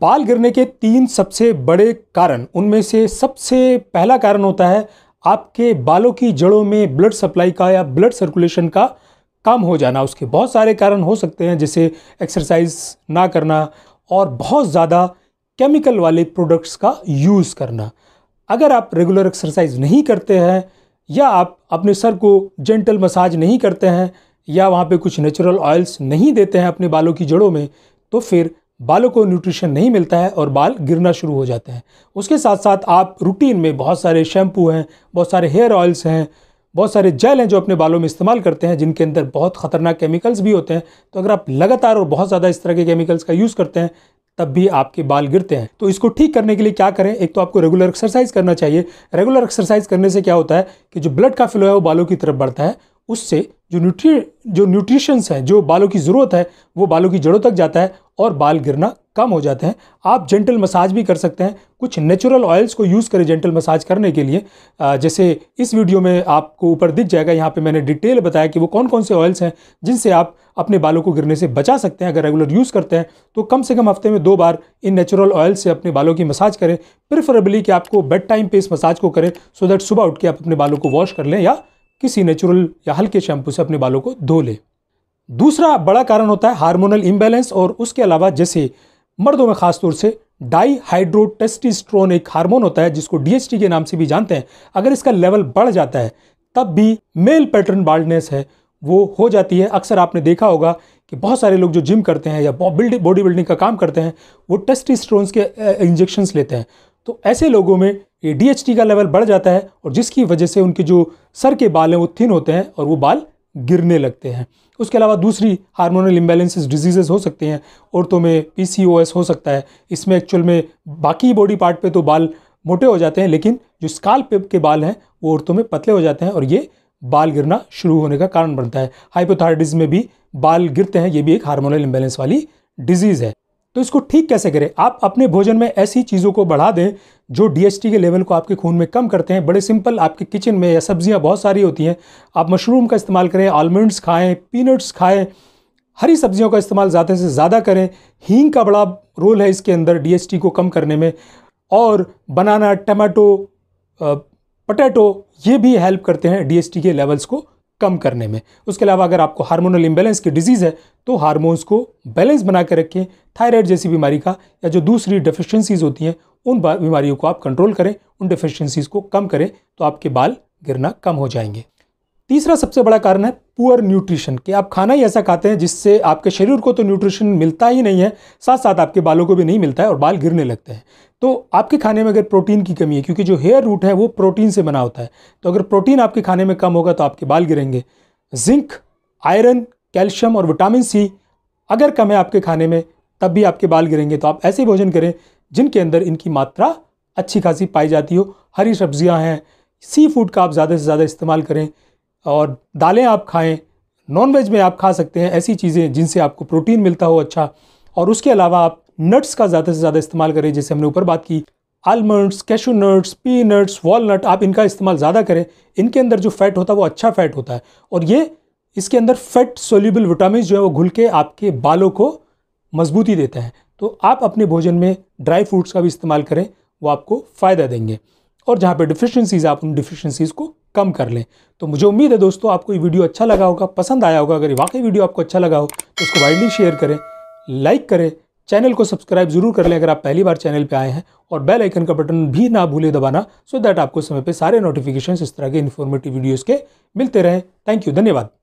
बाल गिरने के तीन सबसे बड़े कारण उनमें से सबसे पहला कारण होता है आपके बालों की जड़ों में ब्लड सप्लाई का या ब्लड सर्कुलेशन का कम हो जाना उसके बहुत सारे कारण हो सकते हैं जैसे एक्सरसाइज ना करना और बहुत ज़्यादा केमिकल वाले प्रोडक्ट्स का यूज़ करना अगर आप रेगुलर एक्सरसाइज नहीं करते हैं या आप अपने सर को जेंटल मसाज नहीं करते हैं या वहाँ पे कुछ नेचुरल ऑयल्स नहीं देते हैं अपने बालों की जड़ों में तो फिर बालों को न्यूट्रिशन नहीं मिलता है और बाल गिरना शुरू हो जाते हैं उसके साथ साथ आप रूटीन में बहुत सारे शैम्पू हैं बहुत सारे हेयर ऑयल्स हैं बहुत सारे जेल हैं जो अपने बालों में इस्तेमाल करते हैं जिनके अंदर बहुत ख़तरनाक केमिकल्स भी होते हैं तो अगर आप लगातार और बहुत ज़्यादा इस तरह के केमिकल्स का यूज़ करते हैं तब भी आपके बाल गिरते हैं तो इसको ठीक करने के लिए क्या करें एक तो आपको रेगुलर एक्सरसाइज करना चाहिए रेगुलर एक्सरसाइज करने से क्या होता है कि जो ब्लड का फ्लो है वो बालों की तरफ बढ़ता है उससे जो न्यूट्री जो न्यूट्रिशंस हैं जो बालों की ज़रूरत है वो बालों की जड़ों तक जाता है और बाल गिरना कम हो जाते हैं आप जेंटल मसाज भी कर सकते हैं कुछ नेचुरल ऑयल्स को यूज़ करें जेंटल मसाज करने के लिए जैसे इस वीडियो में आपको ऊपर दिख जाएगा यहाँ पे मैंने डिटेल बताया कि वो कौन कौन से ऑयल्स हैं जिनसे आप अपने बालों को गिरने से बचा सकते हैं अगर रेगुलर यूज़ करते हैं तो कम से कम हफ्ते में दो बार इन नेचुरल ऑयल से अपने बालों की मसाज करें प्रिफरेबली कि आपको बेड टाइम पर इस मसाज को करें सो दैट सुबह उठ के आप अपने बालों को वॉश कर लें या किसी नेचुरल या हल्के शैम्पू से अपने बालों को धो ले दूसरा बड़ा कारण होता है हार्मोनल इम्बैलेंस और उसके अलावा जैसे मर्दों में खासतौर से डाईहाइड्रोटेस्टिस्ट्रोन एक हार्मोन होता है जिसको डीएचटी के नाम से भी जानते हैं अगर इसका लेवल बढ़ जाता है तब भी मेल पैटर्न बाल्डनेस है वो हो जाती है अक्सर आपने देखा होगा कि बहुत सारे लोग जो जिम करते हैं या बॉडी बिल्डिंग का काम करते हैं वो टेस्टिस्ट्रोन्स के इंजेक्शन्स लेते हैं तो ऐसे लोगों में ये डी का लेवल बढ़ जाता है और जिसकी वजह से उनके जो सर के बाल हैं वो थिन होते हैं और वो बाल गिरने लगते हैं उसके अलावा दूसरी हार्मोनल इम्बेलेंसेस डिजीजेस हो सकते हैं औरतों में पी हो सकता है इसमें एक्चुअल में बाकी बॉडी पार्ट पे तो बाल मोटे हो जाते हैं लेकिन जो स्काल पे के बाल हैं वो औरतों में पतले हो जाते हैं और ये बाल गिरना शुरू होने का कारण बनता है हाइपोथायरडिज्म में भी बाल गिरते हैं ये भी एक हार्मोनल इम्बेलेंस वाली डिजीज़ है तो इसको ठीक कैसे करें आप अपने भोजन में ऐसी चीज़ों को बढ़ा दें जो डीएचटी के लेवल को आपके खून में कम करते हैं बड़े सिंपल आपके किचन में या सब्जियां बहुत सारी होती हैं आप मशरूम का इस्तेमाल करें आलमंड्स खाएं पीनट्स खाएं हरी सब्जियों का इस्तेमाल ज़्यादा से ज़्यादा करें हींग का बड़ा रोल है इसके अंदर डी को कम करने में और बनाना टमाटो पटेटो ये भी हेल्प करते हैं डी के लेवल्स को कम करने में उसके अलावा अगर आपको हार्मोनल इम्बेलेंस की डिजीज़ है तो हार्मोन्स को बैलेंस बना के रखें थायराइड जैसी बीमारी का या जो दूसरी डिफिशेंसीज़ होती हैं उन बीमारियों को आप कंट्रोल करें उन डिफिशेंसीज़ को कम करें तो आपके बाल गिरना कम हो जाएंगे तीसरा सबसे बड़ा कारण है पुअर न्यूट्रिशन कि आप खाना ही ऐसा खाते हैं जिससे आपके शरीर को तो न्यूट्रिशन मिलता ही नहीं है साथ साथ आपके बालों को भी नहीं मिलता है और बाल गिरने लगते हैं तो आपके खाने में अगर प्रोटीन की कमी है क्योंकि जो हेयर रूट है वो प्रोटीन से बना होता है तो अगर प्रोटीन आपके खाने में कम होगा तो आपके बाल गिरेंगे जिंक आयरन कैल्शियम और विटामिन सी अगर कम है आपके खाने में तब भी आपके बाल गिरेंगे तो आप ऐसे भोजन करें जिनके अंदर इनकी मात्रा अच्छी खासी पाई जाती हो हरी सब्जियां हैं सी फूड का आप ज़्यादा से ज़्यादा इस्तेमाल करें और दालें आप खाएं नॉनवेज में आप खा सकते हैं ऐसी चीज़ें जिनसे आपको प्रोटीन मिलता हो अच्छा और उसके अलावा आप नट्स का ज़्यादा से ज़्यादा इस्तेमाल करें जैसे हमने ऊपर बात की almonds cashew nuts peanuts walnut आप इनका इस्तेमाल ज़्यादा करें इनके अंदर जो फ़ैट होता है वो अच्छा फ़ैट होता है और ये इसके अंदर फ़ैट सोल्यूबल विटामिन जो है वो घुल के आपके बालों को मजबूती देते हैं तो आप अपने भोजन में ड्राई फ्रूट्स का भी इस्तेमाल करें वो आपको फ़ायदा देंगे और जहाँ पर डिफिशेंसीज़ आप उन डिफिशेंसीज़ को कम कर लें तो मुझे उम्मीद है दोस्तों आपको ये वीडियो अच्छा लगा होगा पसंद आया होगा अगर ये वाकई वीडियो आपको अच्छा लगा हो तो उसको वाइडली शेयर करें लाइक करें चैनल को सब्सक्राइब जरूर कर लें अगर आप पहली बार चैनल पे आए हैं और बेल आइकन का बटन भी ना भूले दबाना सो दैट आपको समय पे सारे नोटिफिकेशंस इस तरह के इन्फॉर्मेटिव वीडियोस के मिलते रहे थैंक यू धन्यवाद